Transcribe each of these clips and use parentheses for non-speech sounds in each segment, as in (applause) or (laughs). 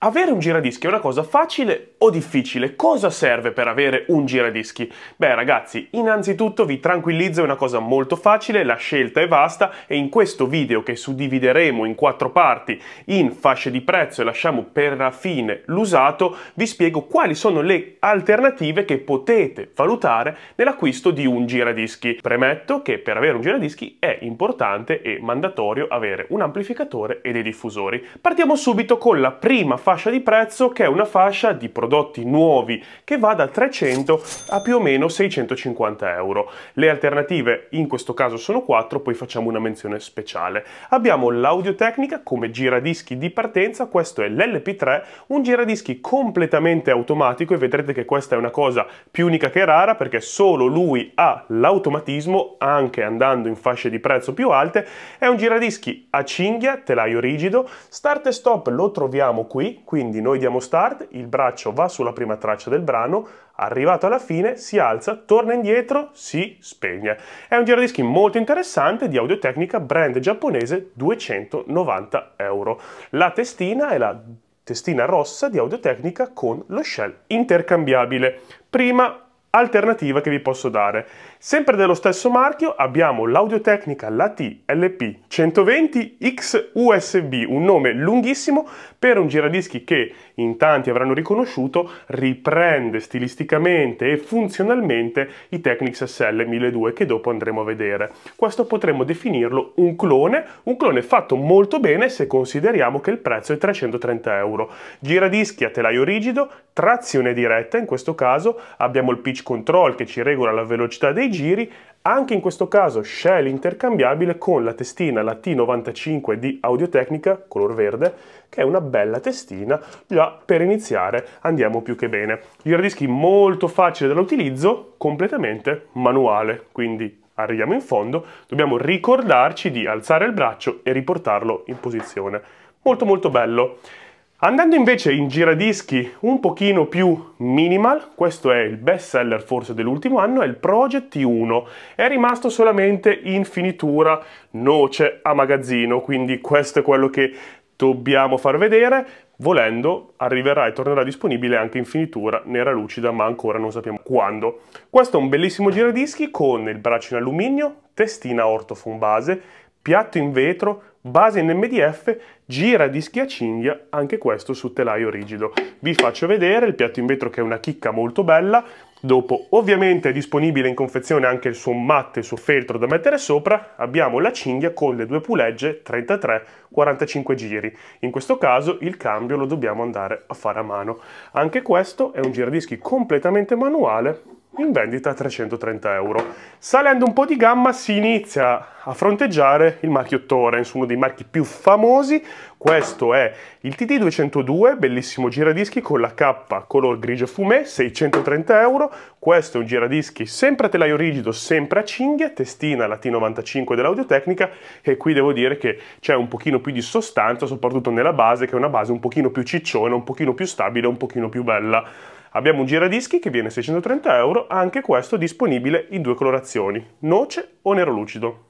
Avere un giradischi è una cosa facile o difficile? Cosa serve per avere un giradischi? Beh ragazzi, innanzitutto vi tranquillizzo, è una cosa molto facile, la scelta è vasta e in questo video che suddivideremo in quattro parti in fasce di prezzo e lasciamo per la fine l'usato, vi spiego quali sono le alternative che potete valutare nell'acquisto di un giradischi. Premetto che per avere un giradischi è importante e mandatorio avere un amplificatore e dei diffusori. Partiamo subito con la prima fascia di prezzo che è una fascia di prodotti nuovi che va da 300 a più o meno 650 euro. Le alternative in questo caso sono 4, poi facciamo una menzione speciale. Abbiamo l'audio tecnica come giradischi di partenza, questo è l'LP3, un giradischi completamente automatico e vedrete che questa è una cosa più unica che rara perché solo lui ha l'automatismo anche andando in fasce di prezzo più alte. È un giradischi a cinghia, telaio rigido, start e stop lo troviamo qui, quindi noi diamo start, il braccio va sulla prima traccia del brano, arrivato alla fine si alza, torna indietro, si spegne. È un giradischi molto interessante di Audiotecnica, brand giapponese, 290 euro. La testina è la testina rossa di Audiotecnica con lo shell intercambiabile. Prima alternativa che vi posso dare. Sempre dello stesso marchio abbiamo l'Audiotecnica LAT LP 120 X USB, un nome lunghissimo per un giradischi che in tanti avranno riconosciuto riprende stilisticamente e funzionalmente i Technics SL 1002 che dopo andremo a vedere. Questo potremmo definirlo un clone, un clone fatto molto bene se consideriamo che il prezzo è 330 euro. Giradischi a telaio rigido, trazione diretta in questo caso, abbiamo il pitch control che ci regola la velocità dei giri, anche in questo caso shell intercambiabile con la testina la T95 di audio Audiotecnica, color verde, che è una bella testina, già per iniziare andiamo più che bene. Gira radischi molto facile dall'utilizzo, completamente manuale, quindi arriviamo in fondo, dobbiamo ricordarci di alzare il braccio e riportarlo in posizione. Molto molto bello. Andando invece in giradischi un pochino più minimal, questo è il best seller forse dell'ultimo anno, è il Project 1 È rimasto solamente in finitura noce a magazzino, quindi questo è quello che dobbiamo far vedere. Volendo arriverà e tornerà disponibile anche in finitura nera lucida, ma ancora non sappiamo quando. Questo è un bellissimo giradischi con il braccio in alluminio, testina ortofon base, piatto in vetro, Base in MDF, gira dischi a cinghia, anche questo su telaio rigido. Vi faccio vedere il piatto in vetro che è una chicca molto bella, Dopo, ovviamente è disponibile in confezione anche il suo matte, il suo feltro da mettere sopra, abbiamo la cinghia con le due pulegge 33-45 giri. In questo caso il cambio lo dobbiamo andare a fare a mano. Anche questo è un giradischi completamente manuale, in vendita a 330 euro. Salendo un po' di gamma si inizia a fronteggiare il marchio Torrens, uno dei marchi più famosi. Questo è il TT202, bellissimo giradischi con la K color grigio fumé, 630 euro. Questo è un giradischi sempre a telaio rigido, sempre a cinghia, testina la T95 dell'Audiotecnica e qui devo dire che c'è un pochino più di sostanza, soprattutto nella base, che è una base un pochino più cicciona, un pochino più stabile, un pochino più bella. Abbiamo un giradischi che viene 630 euro, anche questo disponibile in due colorazioni, noce o nero lucido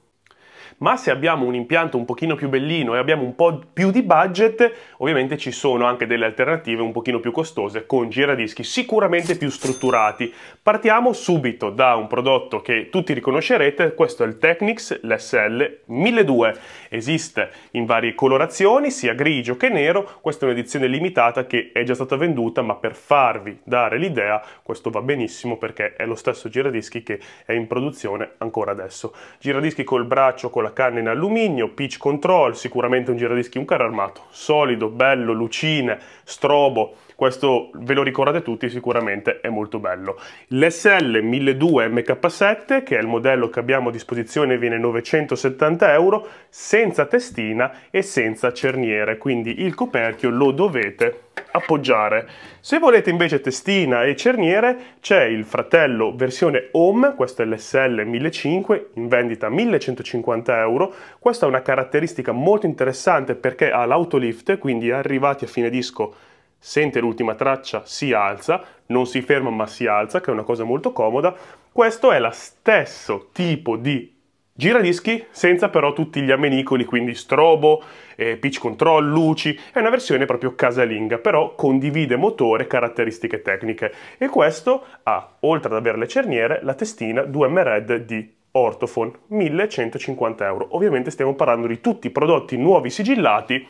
ma se abbiamo un impianto un pochino più bellino e abbiamo un po' più di budget, ovviamente ci sono anche delle alternative un pochino più costose con giradischi sicuramente più strutturati. Partiamo subito da un prodotto che tutti riconoscerete, questo è il Technics l'SL 1002. Esiste in varie colorazioni, sia grigio che nero, questa è un'edizione limitata che è già stata venduta, ma per farvi dare l'idea, questo va benissimo perché è lo stesso giradischi che è in produzione ancora adesso. Giradischi col braccio con la canna in alluminio, pitch control, sicuramente un giradischi, un carro armato, solido, bello, lucine, strobo, questo ve lo ricordate tutti sicuramente è molto bello. L'SL 1200 MK7 che è il modello che abbiamo a disposizione viene 970 euro senza testina e senza cerniere, quindi il coperchio lo dovete appoggiare. Se volete invece testina e cerniere c'è il fratello versione home, questo è l'SL 1005 in vendita a 1150 euro, questa è una caratteristica molto interessante perché ha l'autolift quindi arrivati a fine disco sente l'ultima traccia, si alza, non si ferma ma si alza, che è una cosa molto comoda. Questo è lo stesso tipo di Giradischi senza però tutti gli amenicoli, quindi strobo, eh, pitch control, luci, è una versione proprio casalinga, però condivide motore e caratteristiche tecniche. E questo ha, oltre ad avere le cerniere, la testina 2M Red di Ortofon, 1150 euro. Ovviamente stiamo parlando di tutti i prodotti nuovi sigillati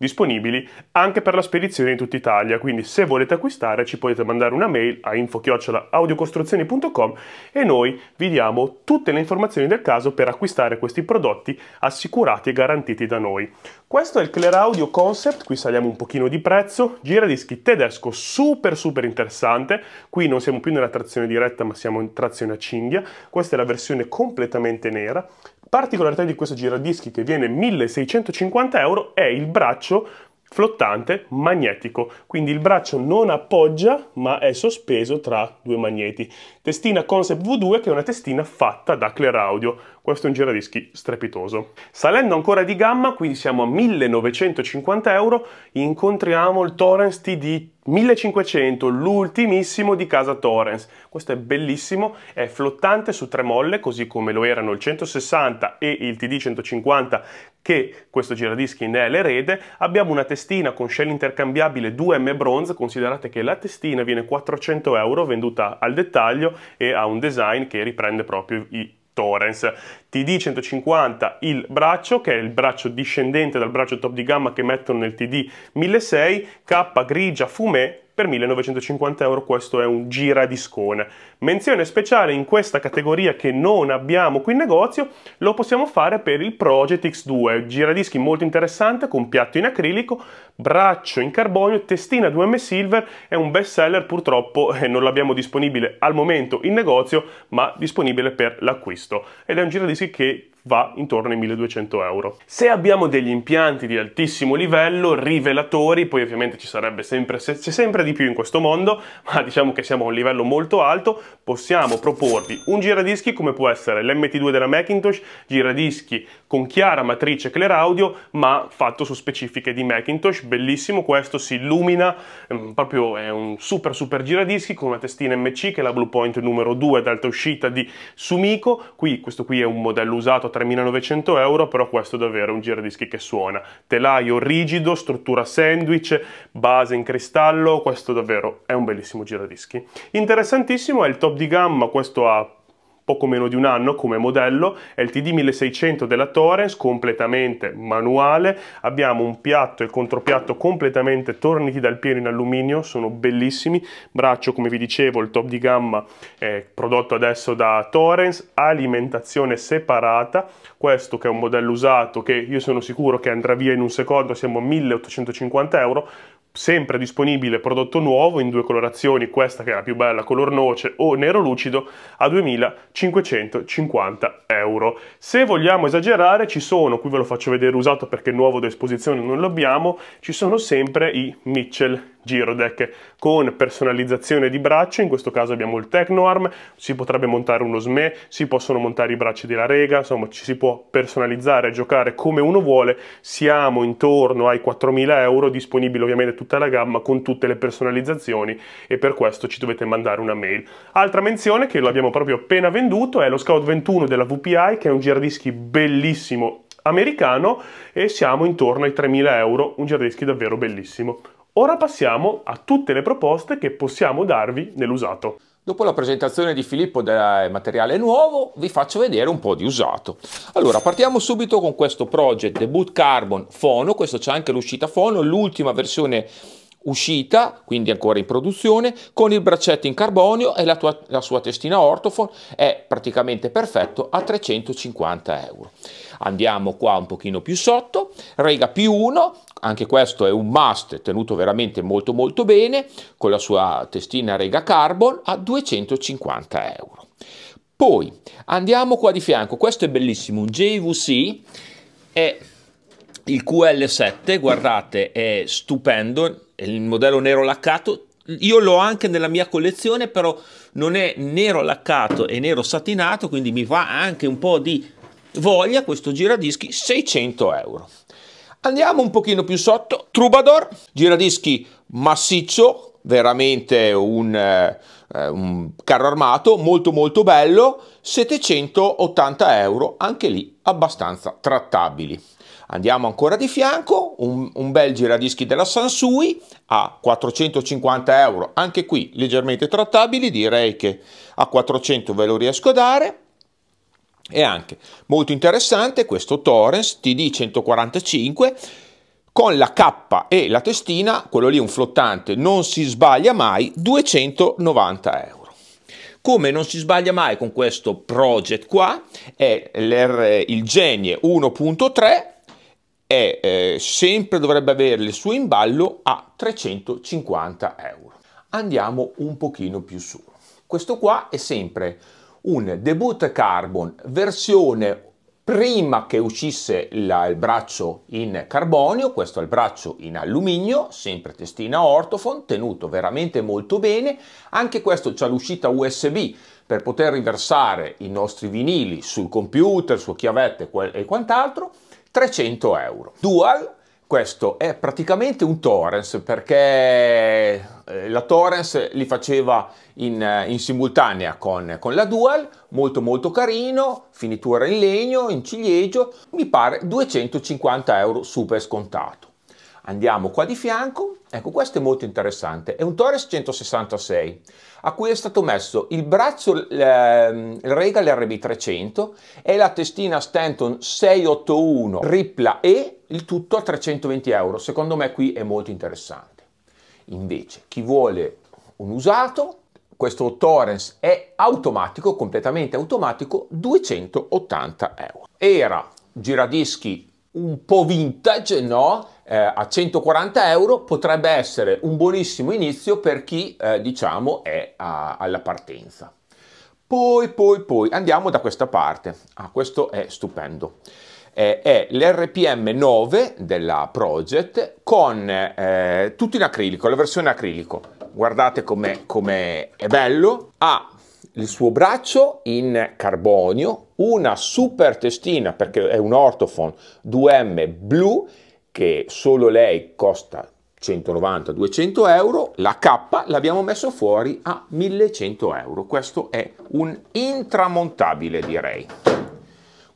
disponibili anche per la spedizione in tutta Italia, quindi se volete acquistare ci potete mandare una mail a info-audiocostruzioni.com e noi vi diamo tutte le informazioni del caso per acquistare questi prodotti assicurati e garantiti da noi. Questo è il Clear Audio Concept, qui saliamo un pochino di prezzo, giradischi tedesco super super interessante, qui non siamo più nella trazione diretta ma siamo in trazione a cinghia, questa è la versione completamente nera, Particolarità di questo giradischi che viene 1650 euro è il braccio flottante magnetico, quindi il braccio non appoggia ma è sospeso tra due magneti testina Concept V2 che è una testina fatta da Clear Audio. Questo è un giradischi strepitoso. Salendo ancora di gamma, quindi siamo a 1950 euro, incontriamo il Torrens TD 1500, l'ultimissimo di casa Torrens. Questo è bellissimo, è flottante su tre molle, così come lo erano il 160 e il TD 150 che questo giradischi ne è l'erede. Abbiamo una testina con shell intercambiabile 2M bronze, considerate che la testina viene 400 euro venduta al dettaglio e ha un design che riprende proprio i Torrens. TD150 il braccio, che è il braccio discendente dal braccio top di gamma che mettono nel TD 1006, K grigia fumé per 1950 euro questo è un giradiscone. Menzione speciale in questa categoria che non abbiamo qui in negozio lo possiamo fare per il Project X2, giradischi molto interessante con piatto in acrilico braccio in carbonio, testina 2M Silver, è un best seller purtroppo eh, non l'abbiamo disponibile al momento in negozio, ma disponibile per l'acquisto. Ed è un giradischi che va intorno ai 1200 euro. Se abbiamo degli impianti di altissimo livello, rivelatori, poi ovviamente ci sarebbe sempre, se, sempre di più in questo mondo, (laughs) ma diciamo che siamo a un livello molto alto, possiamo proporvi un giradischi come può essere l'MT2 della Macintosh, giradischi con chiara matrice clear audio ma fatto su specifiche di Macintosh, bellissimo, questo si illumina, ehm, proprio è un super super giradischi con una testina MC che è la Bluepoint numero 2 d'alta uscita di Sumiko, qui questo qui è un modello usato a 3900 euro, però questo è davvero un giradischi che suona, telaio rigido, struttura sandwich, base in cristallo, questo davvero è un bellissimo giradischi. Interessantissimo è il top di gamma, questo ha poco meno di un anno come modello, è il TD1600 della Torrens, completamente manuale, abbiamo un piatto e il contropiatto completamente torniti dal pieno in alluminio, sono bellissimi, braccio come vi dicevo il top di gamma è prodotto adesso da Torrens, alimentazione separata, questo che è un modello usato che io sono sicuro che andrà via in un secondo, siamo a 1850 euro, sempre disponibile prodotto nuovo in due colorazioni, questa che è la più bella, color noce o nero lucido, a 2.550 euro. Se vogliamo esagerare ci sono, qui ve lo faccio vedere usato perché nuovo da esposizione non lo abbiamo, ci sono sempre i Mitchell Girodeck con personalizzazione di braccio, in questo caso abbiamo il Technoarm, si potrebbe montare uno SME, si possono montare i bracci della rega, insomma ci si può personalizzare e giocare come uno vuole, siamo intorno ai 4.000 euro, disponibile ovviamente tutta la gamma con tutte le personalizzazioni e per questo ci dovete mandare una mail. Altra menzione che lo abbiamo proprio appena venduto è lo Scout 21 della VPI che è un giradischi bellissimo americano e siamo intorno ai 3.000 euro, un giradischi davvero bellissimo. Ora passiamo a tutte le proposte che possiamo darvi nell'usato. Dopo la presentazione di Filippo del materiale nuovo, vi faccio vedere un po' di usato. Allora, partiamo subito con questo project The Boot Carbon Fono, questo c'è anche l'uscita Fono, l'ultima versione uscita, quindi ancora in produzione, con il braccetto in carbonio e la, tua, la sua testina ortofon è praticamente perfetto a 350 euro. Andiamo qua un pochino più sotto, rega P1, anche questo è un must tenuto veramente molto molto bene, con la sua testina rega carbon a 250 euro. Poi andiamo qua di fianco, questo è bellissimo, un JVC, è il QL7, guardate, è stupendo, il modello nero laccato io l'ho anche nella mia collezione però non è nero laccato e nero satinato quindi mi va anche un po' di voglia questo giradischi 600 euro andiamo un pochino più sotto Troubadour giradischi massiccio veramente un, eh, un, carro armato molto molto bello, 780 euro, anche lì abbastanza trattabili. Andiamo ancora di fianco, un, un bel giradischi della Sansui a 450 euro, anche qui leggermente trattabili, direi che a 400 ve lo riesco a dare. E anche molto interessante questo Torrens TD145 con la K e la testina, quello lì un flottante, non si sbaglia mai, 290 euro. Come non si sbaglia mai con questo project qua è il Genie 1.3 e eh, sempre dovrebbe avere il suo imballo a 350 euro. Andiamo un pochino più su. Questo qua è sempre un debut carbon versione prima che uscisse la, il braccio in carbonio, questo è il braccio in alluminio, sempre testina ortofon, tenuto veramente molto bene, anche questo c'è l'uscita USB per poter riversare i nostri vinili sul computer, su chiavette e quant'altro, 300 euro. Dual questo è praticamente un torrens perché eh, la torrens li faceva in, eh, in simultanea con, con, la Dual, molto molto carino, finitura in legno, in ciliegio, mi pare 250 euro super scontato. Andiamo qua di fianco, ecco questo è molto interessante, è un Torres 166 a cui è stato messo il braccio eh, Regal RB300 e la testina Stanton 681 tripla E il tutto a 320 euro, secondo me qui è molto interessante. Invece, chi vuole un usato, questo Torrens è automatico, completamente automatico, 280 euro. Era giradischi un po' vintage, no? Eh, a 140 euro potrebbe essere un buonissimo inizio per chi, eh, diciamo, è a, alla partenza. Poi, poi, poi, andiamo da questa parte. Ah, questo è stupendo eh, è l'RPM 9 della Project con eh, tutto in acrilico, la versione acrilico. Guardate come com è bello. Ha il suo braccio in carbonio, una super testina perché è un Ortofon 2M blu che solo lei costa 190-200 euro, la K l'abbiamo messo fuori a 1100 euro. Questo è un intramontabile direi.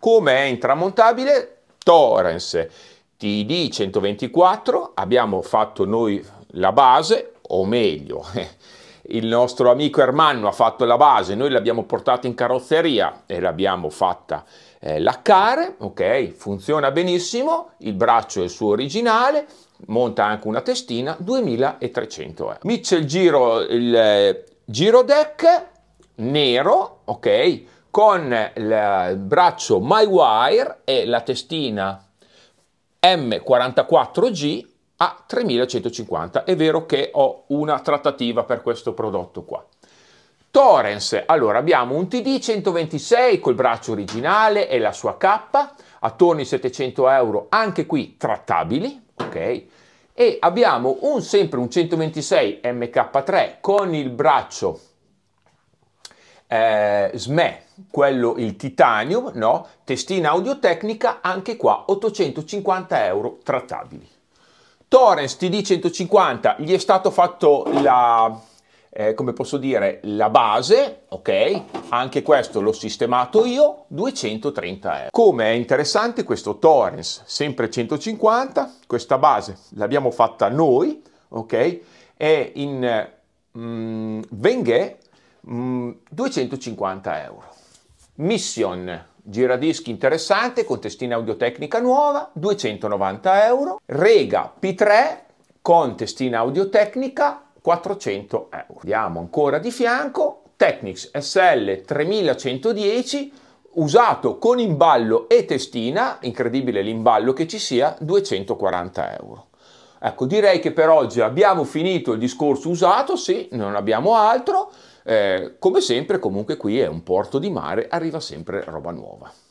Come è intramontabile? Torrens TD 124, abbiamo fatto noi la base, o meglio, (laughs) il nostro amico Ermanno ha fatto la base, noi l'abbiamo portata in carrozzeria e l'abbiamo fatta eh, laccare, ok? Funziona benissimo, il braccio è il suo originale, monta anche una testina, 2300 euro. Mitchell Giro, il eh, Giro Deck nero, ok? con il braccio MyWire e la testina M44G a 3150. È vero che ho una trattativa per questo prodotto qua. Torrens, allora abbiamo un TD 126 col braccio originale e la sua K, attorno ai 700 euro, anche qui trattabili, ok? E abbiamo un, sempre un 126 MK3 con il braccio eh, SME, quello il titanium, no? testina audiotecnica, anche qua 850 euro trattabili. Torrens TD150 gli è stato fatto la, eh, come posso dire, la base, ok? Anche questo l'ho sistemato io, 230 euro. Come è interessante questo Torrens, sempre 150, questa base l'abbiamo fatta noi, ok? È in mm, Venghe 250 mm, euro. Mission giradischi interessante con testina audiotecnica nuova, 290 euro. Rega P3 con testina audiotecnica, 400 euro. Andiamo ancora di fianco, Technics SL 3110 usato con imballo e testina, incredibile l'imballo che ci sia, 240 euro. Ecco, direi che per oggi abbiamo finito il discorso usato, sì, non abbiamo altro. Eh, come sempre comunque qui è un porto di mare, arriva sempre roba nuova.